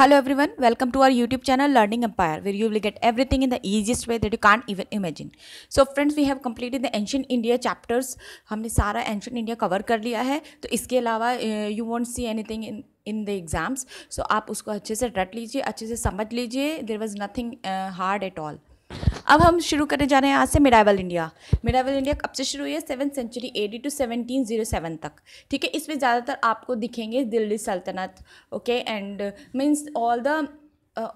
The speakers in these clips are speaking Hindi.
Hello everyone, welcome to our YouTube channel Learning Empire where you will get everything in the easiest way that you can't even imagine. So friends, we have completed the ancient India chapters. हमने सारा ancient India cover कर लिया है तो इसके अलावा you won't see anything in in the exams so आप उसको अच्छे से रट लीजिए अच्छे से समझ लीजिए there was nothing hard at all अब हम शुरू करने जा रहे हैं आज से मेडाइवल इंडिया मेडाइवल इंडिया कब से शुरू हुई है seven century AD two seventeen zero seven तक ठीक है इसमें ज़्यादातर आपको दिखेंगे Delhi Sultanat okay and means all the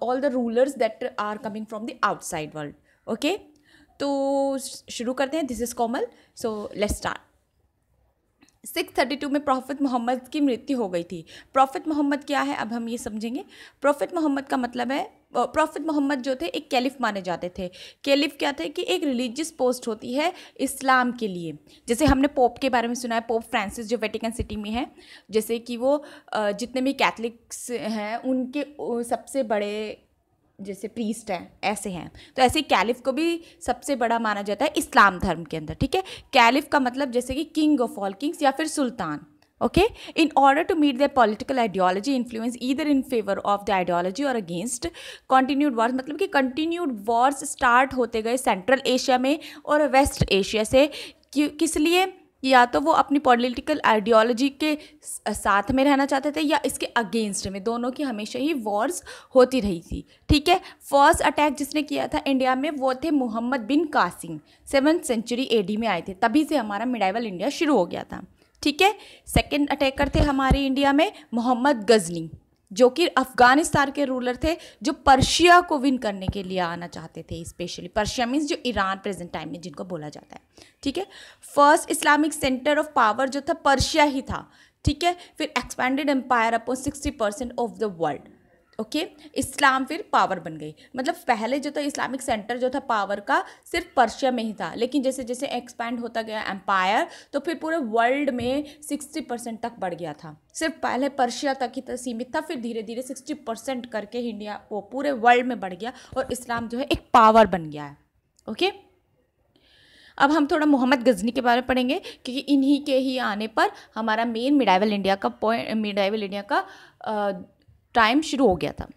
all the rulers that are coming from the outside world okay तो शुरू करते हैं दिस इज़ कॉमल so let start six thirty two में प्रॉफिट मोहम्मद की मृत्यु हो गई थी प्रॉफिट मोहम्मद क्या है अब हम ये समझेंगे प्रॉफिट मोहम्मद का मतलब है प्रॉफिट मोहम्मद जो थे एक कैलिफ माने जाते थे कैलिफ क्या थे कि एक रिलीजियस पोस्ट होती है इस्लाम के लिए जैसे हमने पोप के बारे में सुना है पोप फ्रांसिस जो वेटिकन सिटी में है जैसे कि वो जितने भी कैथलिक्स हैं उनके सबसे बड़े जैसे प्रीस्ट हैं ऐसे हैं तो ऐसे कैलिफ को भी सबसे बड़ा माना जाता है इस्लाम धर्म के अंदर ठीक है कैलिफ का मतलब जैसे कि किंग ऑफ ऑल किंग्स या फिर सुल्तान okay in order to meet their political ideology influence either in favor of the ideology or against continued wars मतलब कि continued wars start होते गए central asia में और west asia से kis किस लिए या तो वो अपनी पॉलिटिकल आइडियोलॉजी के साथ में रहना चाहते थे या इसके अगेंस्ट में दोनों की हमेशा ही वॉर्स होती रही थी ठीक है फर्स्ट अटैक जिसने किया था इंडिया में वो थे Mohammad bin Qasim seven century AD में आए थे तभी से हमारा मिडाइवल इंडिया शुरू हो गया था ठीक है सेकेंड अटैकर थे हमारे इंडिया में मोहम्मद गजनी जो कि अफ़गानिस्तान के रूलर थे जो पर्शिया को विन करने के लिए आना चाहते थे स्पेशली पर्शिया मीन्स जो ईरान प्रेजेंट टाइम में जिनको बोला जाता है ठीक है first Islamic centre of power जो था पर्शिया ही था ठीक है फिर expanded empire upon sixty percent of the world okay okay? इस्लाम फिर पावर बन गई मतलब पहले जो था इस्लामिक सेंटर जो था पावर का सिर्फ पर्शिया में ही था लेकिन जैसे जैसे एक्सपैंड होता गया एम्पायर तो फिर पूरे वर्ल्ड में सिक्सटी परसेंट तक बढ़ गया था सिर्फ पहले पर्शिया तक ही सीमित था फिर धीरे धीरे सिक्सटी परसेंट करके इंडिया वो पूरे वर्ल्ड में बढ़ गया और इस्लाम जो है एक पावर बन गया है ओके okay? अब हम थोड़ा मोहम्मद गजनी के बारे में पढ़ेंगे क्योंकि इन्हीं के ही आने पर हमारा मेन मिडाइवल इंडिया का पॉइंट मिडाइवल इंडिया का टाइम शुरू हो गया था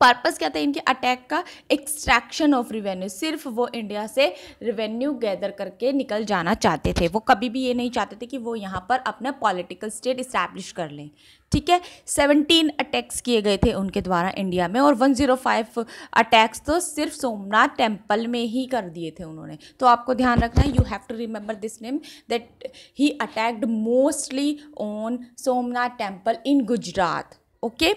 पर्पज़ क्या था इनके अटैक का एक्सट्रैक्शन ऑफ रिवेन्यू सिर्फ वो इंडिया से रिवेन्यू गैदर करके निकल जाना चाहते थे वो कभी भी ये नहीं चाहते थे कि वो यहाँ पर अपना पॉलिटिकल स्टेट इस्टेब्लिश कर लें ठीक है सेवनटीन अटैक्स किए गए थे उनके द्वारा इंडिया में और वन ज़ीरो फाइव अटैक्स तो सिर्फ सोमनाथ टेम्पल में ही कर दिए थे उन्होंने तो आपको ध्यान रखना है you have to remember this name that he attacked mostly on Somnath temple in Gujarat okay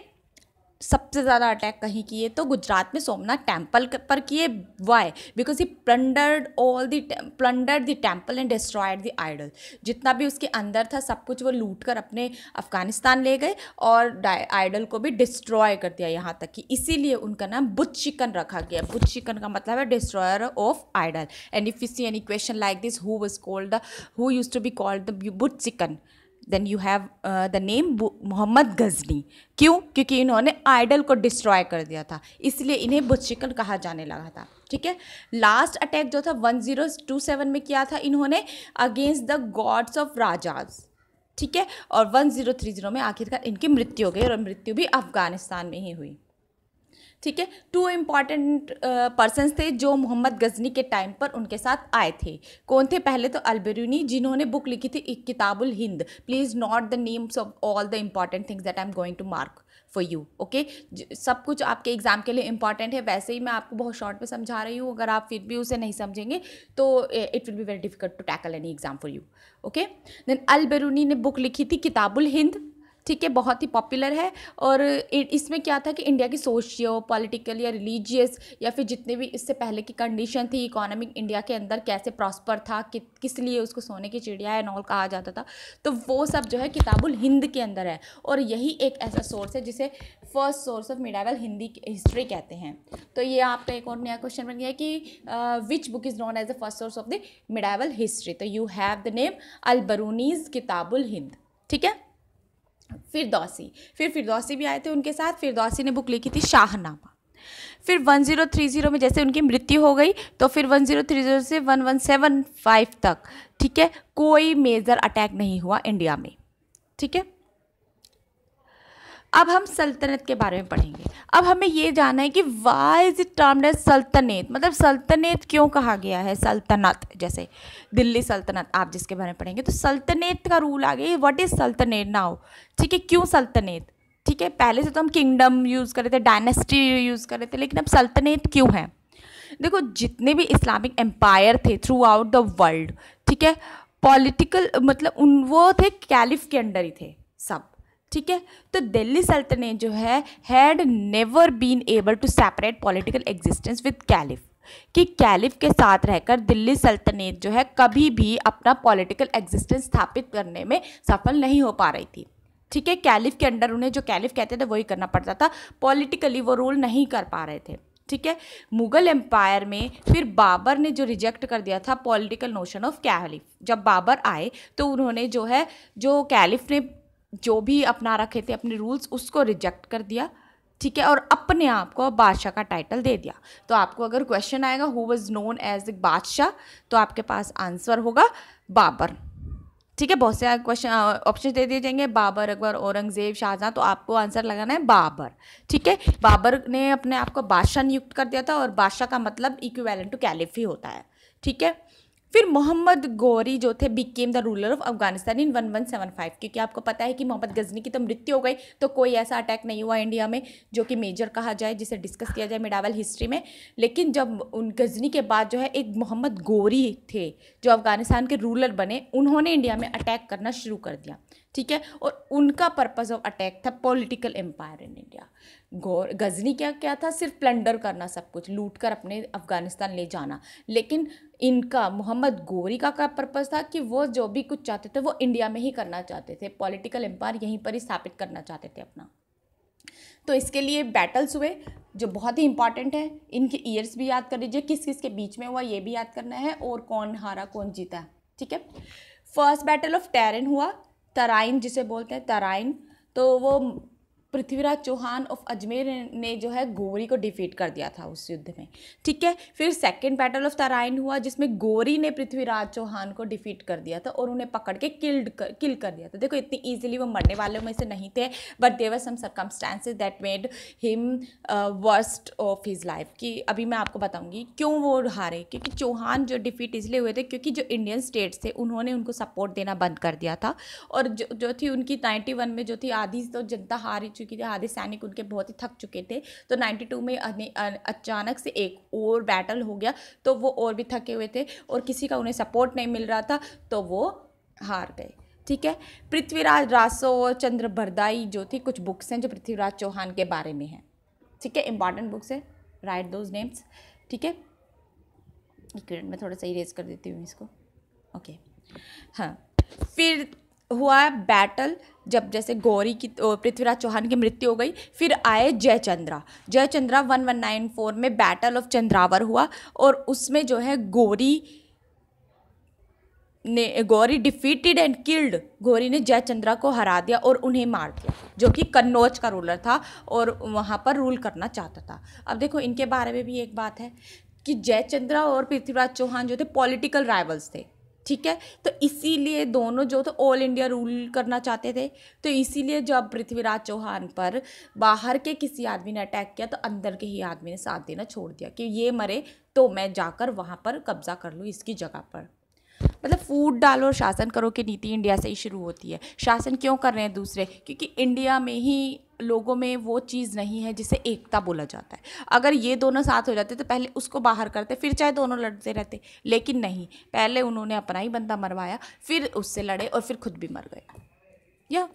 सबसे ज़्यादा अटैक कहीं किए तो गुजरात में सोमनाथ टेम्पल पर किए why because he plundered all the plundered the temple and destroyed the idol जितना भी उसके अंदर था सब कुछ वो लूट कर अपने अफ़गानिस्तान ले गए और आइडल को भी डिस्ट्रॉय कर दिया यहाँ तक कि इसीलिए उनका नाम बुद्ध चिकन रखा गया बुद्ध चिकन का मतलब है destroyer of idol and if you see any question like this who was called the who used to be called the बुद्ध चिकन then you have the name Mohammad Ghazni क्यों क्योंकि इन्होंने आइडल को डिस्ट्रॉय कर दिया था इसलिए इन्हें बुचिकन कहा जाने लगा था ठीक है लास्ट अटैक जो था वन जीरो टू सेवन में किया था इन्होंने against the gods of rajas ठीक है और वन जीरो थ्री जीरो में आखिरकार इनकी मृत्यु हो गई और मृत्यु भी अफगानिस्तान में ही हुई ठीक है टू इम्पॉर्टेंट पर्सन थे जो मोहम्मद गजनी के टाइम पर उनके साथ आए थे कौन थे पहले तो अलबरूनी जिन्होंने बुक लिखी थी Kitabul Hind please note the names of all the important things that I am going to mark for you okay सब कुछ आपके एग्ज़ाम के लिए इंपॉर्टेंट है वैसे ही मैं आपको बहुत शॉर्ट में समझा रही हूँ अगर आप फिर भी उसे नहीं समझेंगे तो it will be very difficult to tackle any exam for you okay then Al Beruni ने बुक लिखी थी किताबुल हिंद ठीक है बहुत ही पॉपुलर है और इसमें क्या था कि इंडिया की सोशियो पॉलिटिकल या रिलीजियस या फिर जितने भी इससे पहले की कंडीशन थी इकोनॉमिक इंडिया के अंदर कैसे प्रॉस्पर था कि, किस लिए उसको सोने की चिड़िया एंड ऑल कहा जाता था तो वो सब जो है किताबुल हिंद के अंदर है और यही एक ऐसा सोर्स है जिसे first source of medieval Hindi history कहते हैं तो ये आपका एक और नया क्वेश्चन बन गया कि which book is known as the first source of the medieval history तो you have the name Alberuni's Kitabul Hind ठीक है फिरदौसी फिर फिरदौसी भी आए थे उनके साथ फिरदौसी ने बुक लिखी थी शाहनामा फिर 1030 में जैसे उनकी मृत्यु हो गई तो फिर 1030 से 1175 तक ठीक है कोई मेजर अटैक नहीं हुआ इंडिया में ठीक है अब हम सल्तनत के बारे में पढ़ेंगे अब हमें ये जानना है कि वाई इज इट टर्म्ड सल्तनत मतलब सल्तनत क्यों कहा गया है सल्तनत जैसे दिल्ली सल्तनत आप जिसके बारे में पढ़ेंगे तो सल्तनत का रूल आ गया व्हाट इज़ सल्तनत नाउ ठीक है क्यों सल्तनत ठीक है पहले से तो हम किंगडम यूज़ कर रहे थे डायनेस्टी यूज़ कर रहे थे लेकिन अब सल्तनत क्यों है देखो जितने भी इस्लामिक एम्पायर थे थ्रू आउट द वर्ल्ड ठीक है पॉलिटिकल मतलब उन वो थे कैलिफ के अंडर ही थे सब ठीक है तो दिल्ली सल्तनत जो है had never been able to separate political existence with caliph कि कैलिफ के साथ रहकर दिल्ली सल्तनत जो है कभी भी अपना पॉलिटिकल एग्जिस्टेंस स्थापित करने में सफल नहीं हो पा रही थी ठीक है कैलिफ के अंडर उन्हें जो कैलिफ कहते थे वही करना पड़ता था पॉलिटिकली वो रूल नहीं कर पा रहे थे ठीक है मुगल एम्पायर में फिर बाबर ने जो रिजेक्ट कर दिया था पॉलिटिकल नोशन ऑफ कैलिफ जब बाबर आए तो उन्होंने जो है जो कैलिफ ने जो भी अपना रखे थे अपने रूल्स उसको रिजेक्ट कर दिया ठीक है और अपने आप को बादशाह का टाइटल दे दिया तो आपको अगर क्वेश्चन आएगा who was known as a badshah तो आपके पास आंसर होगा बाबर ठीक है बहुत से क्वेश्चन ऑप्शन दे दिए जाएंगे बाबर अकबर औरंगजेब शाहजहाँ तो आपको आंसर लगाना है बाबर ठीक है बाबर ने अपने आप को बादशाह नियुक्त कर दिया था और बादशाह का मतलब इक्वेलेंट टू कैलिफ ही होता है ठीक है फिर मोहम्मद गौरी जो थे became the ruler of Afghanistan in 1175 क्योंकि आपको पता है कि मोहम्मद गजनी की तो मृत्यु हो गई तो कोई ऐसा अटैक नहीं हुआ इंडिया में जो कि मेजर कहा जाए जिसे डिस्कस किया जाए मेडावल हिस्ट्री में लेकिन जब उन गजनी के बाद जो है एक मोहम्मद गौरी थे जो अफगानिस्तान के रूलर बने उन्होंने इंडिया में अटैक करना शुरू कर दिया ठीक है और उनका पर्पज़ ऑफ अटैक था political empire in India Ghor Ghazni क्या क्या था सिर्फ प्लंडर करना सब कुछ लूट कर अपने अफ़गानिस्तान ले जाना लेकिन इनका मोहम्मद गोरी का का पर्पज़ था कि वो जो भी कुछ चाहते थे वो इंडिया में ही करना चाहते थे पॉलिटिकल एम्पायर यहीं पर ही स्थापित करना चाहते थे अपना तो इसके लिए बैटल्स हुए जो बहुत ही इंपॉर्टेंट है इनके ईयर्स भी याद कर लीजिए किस किस के बीच में हुआ ये भी याद करना है और कौन हारा कौन जीता ठीक है फर्स्ट बैटल ऑफ टेरन हुआ तराइन जिसे बोलते हैं तराइन तो वो पृथ्वीराज चौहान ऑफ अजमेर ने जो है गोरी को डिफीट कर दिया था उस युद्ध में ठीक है फिर सेकेंड बैटल ऑफ तराइन हुआ जिसमें गोरी ने पृथ्वीराज चौहान को डिफीट कर दिया था और उन्हें पकड़ के किल्ड कर किल कर दिया था देखो इतनी ईजिली वो मरने वालों में से नहीं थे but there were some circumstances that made him worst of his life कि अभी मैं आपको बताऊँगी क्यों वो हारे क्योंकि चौहान जो डिफीट इसलिए हुए थे क्योंकि जो इंडियन स्टेट्स थे उन्होंने उनको सपोर्ट देना बंद कर दिया था और जो जो थी उनकी नाइन्टी में जो थी आधी तो जनता हारी चुकी थी आधे सैनिक उनके बहुत ही थक चुके थे तो 92 में अचानक से एक और बैटल हो गया तो वो और भी थके हुए थे और किसी का उन्हें सपोर्ट नहीं मिल रहा था तो वो हार गए ठीक है पृथ्वीराज रासो और चंद्र भरदाई जो थी कुछ बुक्स हैं जो पृथ्वीराज चौहान के बारे में हैं ठीक है इंपॉर्टेंट बुक्स है राइट दोज नेम्स ठीक है एक मिनट में थोड़ा सा इरेज कर देती हूँ इसको ओके हाँ फिर हुआ बैटल जब जैसे गौरी की पृथ्वीराज चौहान की मृत्यु हो गई फिर आए Jaichandra Jaichandra one one nine four में बैटल ऑफ चंद्रावर हुआ और उसमें जो है गौरी ने Ghori defeated and killed Ghori ने जयचंद्रा को हरा दिया और उन्हें मार दिया जो कि कन्नौज का रूलर था और वहाँ पर रूल करना चाहता था अब देखो इनके बारे में भी एक बात है कि जयचंद्रा और पृथ्वीराज चौहान जो थे पॉलिटिकल राइवल्स थे ठीक है तो इसीलिए दोनों जो थे ऑल इंडिया रूल करना चाहते थे तो इसीलिए जब पृथ्वीराज चौहान पर बाहर के किसी आदमी ने अटैक किया तो अंदर के ही आदमी ने साथ देना छोड़ दिया कि ये मरे तो मैं जाकर वहाँ पर कब्ज़ा कर लूँ इसकी जगह पर मतलब फूड डालो और शासन करो की नीति इंडिया से ही शुरू होती है शासन क्यों कर रहे हैं दूसरे क्योंकि इंडिया में ही लोगों में वो चीज़ नहीं है जिसे एकता बोला जाता है अगर ये दोनों साथ हो जाते तो पहले उसको बाहर करते फिर चाहे दोनों लड़ते रहते लेकिन नहीं पहले उन्होंने अपना ही बंदा मरवाया फिर उससे लड़े और फिर खुद भी मर गए या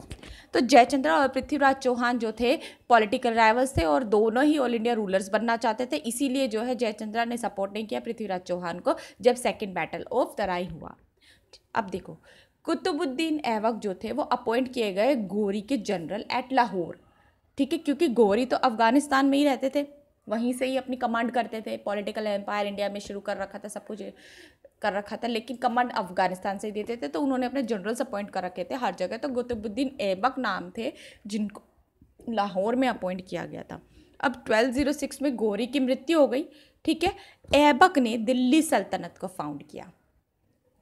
तो जयचंद्रा और पृथ्वीराज चौहान जो थे पॉलिटिकल राइवल्स थे और दोनों ही ऑल इंडिया रूलर्स बनना चाहते थे इसीलिए जो है जयचंद्रा ने सपोर्ट नहीं किया पृथ्वीराज चौहान को जब सेकेंड बैटल ऑफ तराई हुआ अब देखो कुतुबुद्दीन ऐवक जो थे वो अपॉइंट किए गए गोरी के जनरल एट लाहौर ठीक है क्योंकि गोरी तो अफगानिस्तान में ही रहते थे वहीं से ही अपनी कमांड करते थे पॉलिटिकल एम्पायर इंडिया में शुरू कर रखा था सब कुछ कर रखा था लेकिन कमांड अफगानिस्तान से देते थे तो उन्होंने अपने जनरल्स अपॉइंट कर रखे थे हर जगह तो गतुबुद्दीन ऐबक नाम थे जिनको लाहौर में अपॉइंट किया गया था अब 1206 में गौरी की मृत्यु हो गई ठीक है ऐबक ने दिल्ली सल्तनत को फाउंड किया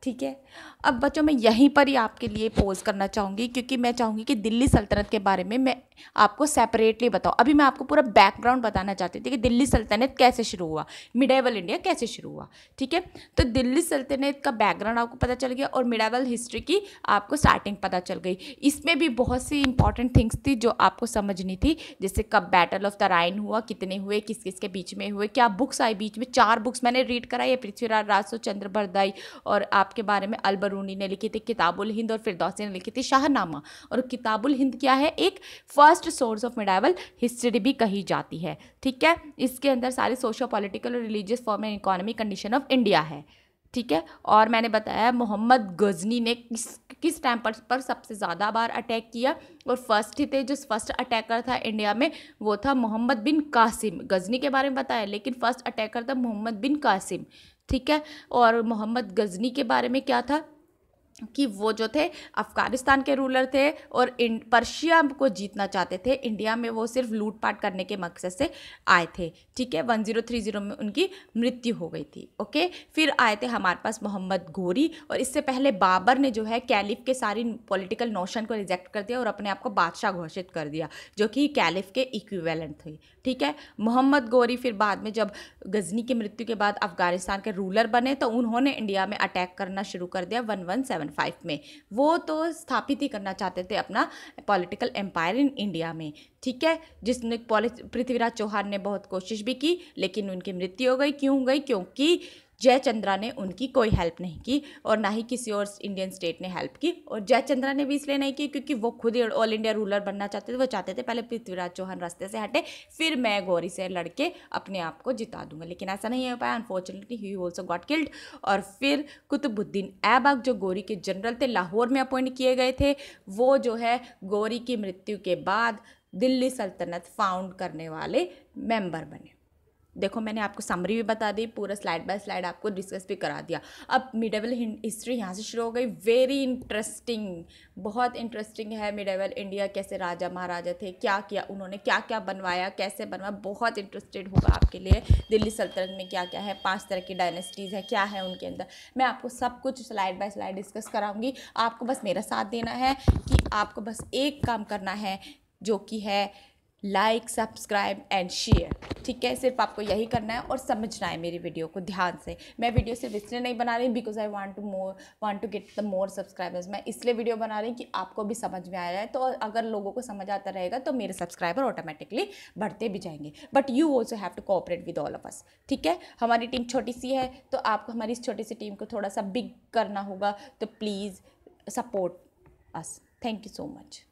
ठीक है अब बच्चों मैं यहीं पर ही आपके लिए पोज करना चाहूँगी क्योंकि मैं चाहूँगी कि दिल्ली सल्तनत के बारे में मैं आपको सेपरेटली बताऊँ अभी मैं आपको पूरा बैकग्राउंड बताना चाहती थी कि दिल्ली सल्तनत कैसे शुरू हुआ मिडेवल इंडिया कैसे शुरू हुआ ठीक है तो दिल्ली सल्तनत का बैकग्राउंड आपको पता चल गया और मिडेवल हिस्ट्री की आपको स्टार्टिंग पता चल गई इसमें भी बहुत सी इंपॉर्टेंट थिंग्स थी जो आपको समझनी थी जैसे कब बैटल ऑफ द राइन हुआ कितने हुए किस किस के बीच में हुए क्या बुक्स आई बीच में चार बुक्स मैंने रीड कराई पृथ्वीराज राजो चंद्र भरदाई और आप के बारे में अलबरूनी ने लिखी थी किताबुल हिंद और फिरदौसी ने लिखी थी शाहनामा और किताबुल हिंद क्या है एक first source of medieval history भी कही जाती है ठीक है इसके अंदर सारी सोशो पॉलिटिकल और religious form and economic condition of India है ठीक है और मैंने बताया मोहम्मद गजनी ने किस किस टाइम पर, पर सबसे ज़्यादा बार अटैक किया और फर्स्ट ही थे जो फर्स्ट अटैकर था इंडिया में वो था मोहम्मद बिन कासिम गजनी के बारे में बताया लेकिन फर्स्ट अटैकर था मोहम्मद बिन कासिम ठीक है और मोहम्मद गजनी के बारे में क्या था कि वो जो थे अफ़गानिस्तान के रूलर थे और पर्शिया को जीतना चाहते थे इंडिया में वो सिर्फ लूटपाट करने के मकसद से आए थे ठीक है वन जीरो थ्री जीरो में उनकी मृत्यु हो गई थी ओके फिर आए थे हमारे पास मोहम्मद गोरी और इससे पहले बाबर ने जो है कैलिफ के सारी पॉलिटिकल नोशन को रिजेक्ट कर दिया और अपने आप को बादशाह घोषित कर दिया जो कि कैलिफ के इक्वेलेंट थे ठीक है मोहम्मद गोरी फिर बाद में जब गजनी की मृत्यु के बाद अफ़गानिस्तान के रूलर बने तो उन्होंने इंडिया में अटैक करना शुरू कर दिया वन वन सेवन 1975 में वो तो स्थापित ही करना चाहते थे अपना पॉलिटिकल एम्पायर इन इंडिया में ठीक है जिसने पृथ्वीराज चौहान ने बहुत कोशिश भी की लेकिन उनकी मृत्यु हो गई क्यों हो गई क्योंकि जयचंद्रा ने उनकी कोई हेल्प नहीं की और ना ही किसी और इंडियन स्टेट ने हेल्प की और जयचंद्रा ने भी इसलिए नहीं की क्योंकि वो खुद ही ऑल इंडिया रूलर बनना चाहते थे वो चाहते थे पहले पृथ्वीराज चौहान रास्ते से हटे फिर मैं गौरी से लड़के अपने आप को जिता दूंगा लेकिन ऐसा नहीं हो पाया unfortunately he also got killed और फिर कुतुबुद्दीन ऐबक जो गौरी के जनरल थे लाहौर में अपॉइंट किए गए थे वो जो है गौरी की मृत्यु के बाद दिल्ली सल्तनत फाउंड करने वाले मेंबर बने देखो मैंने आपको समरी भी बता दी पूरा स्लाइड बाय स्लाइड आपको डिस्कस भी करा दिया अब मिडेवल हिस्ट्री यहाँ से शुरू हो गई वेरी इंटरेस्टिंग बहुत इंटरेस्टिंग है मिडेवल इंडिया कैसे राजा महाराजा थे क्या किया उन्होंने क्या क्या बनवाया कैसे बनवाया बहुत इंटरेस्टेड होगा आपके लिए दिल्ली सल्तनत में क्या क्या है पाँच तरह की डायनेस्टीज़ है क्या है उनके अंदर मैं आपको सब कुछ स्लाइड बाय स्लाइड डिस्कस कराऊँगी आपको बस मेरा साथ देना है कि आपको बस एक काम करना है जो कि है लाइक सब्सक्राइब एंड शेयर ठीक है सिर्फ आपको यही करना है और समझना है मेरी वीडियो को ध्यान से मैं वीडियो सिर्फ इसलिए नहीं बना रही because I want to more want to get the more subscribers मैं इसलिए वीडियो बना रही कि आपको भी समझ में आ जाए है तो अगर लोगों को समझ आता रहेगा तो मेरे सब्सक्राइबर ऑटोमेटिकली बढ़ते भी जाएंगे but you also have to cooperate with all of us ठीक है हमारी टीम छोटी सी है तो आपको हमारी इस छोटी सी टीम को थोड़ा सा बिग करना होगा तो please support us thank you so much